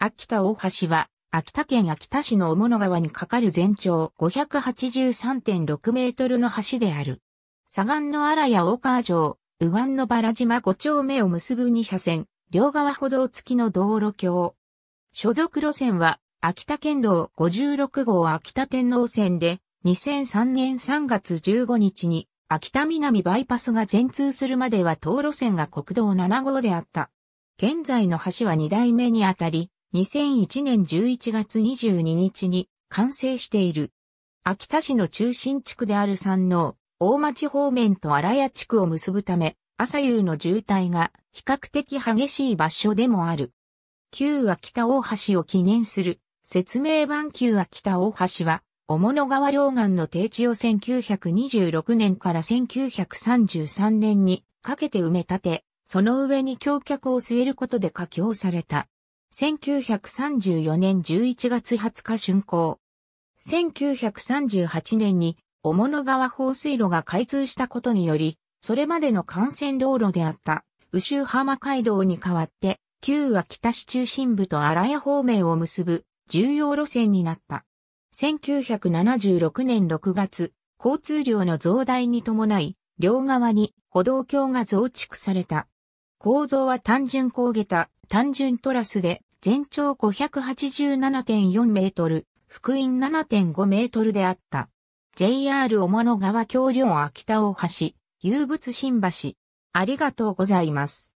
秋田大橋は、秋田県秋田市の雄物川に架かる全長583.6メートルの橋である。左岸の荒谷大川城、右岸の原島5丁目を結ぶ2車線、両側歩道付きの道路橋。所属路線は、秋田県道56号秋田天皇線で、2003年3月15日に、秋田南バイパスが全通するまでは東路線が国道7号であった。現在の橋は2代目にあたり、2001年11月22日に完成している。秋田市の中心地区である山王、大町方面と荒谷地区を結ぶため、朝夕の渋滞が比較的激しい場所でもある。旧秋田大橋を記念する説明版旧秋田大橋は、小物川両岸の定置を1926年から1933年にかけて埋め立て、その上に橋脚を据えることで架橋された。1934年11月20日竣工。1938年に、雄物川放水路が開通したことにより、それまでの幹線道路であった、宇州浜街道に代わって、旧は北市中心部と荒谷方面を結ぶ重要路線になった。1976年6月、交通量の増大に伴い、両側に歩道橋が増築された。構造は単純高下た。単純トラスで全長587.4メートル、福音7.5メートルであった。JR 小物川橋梁秋田大橋、遊物新橋。ありがとうございます。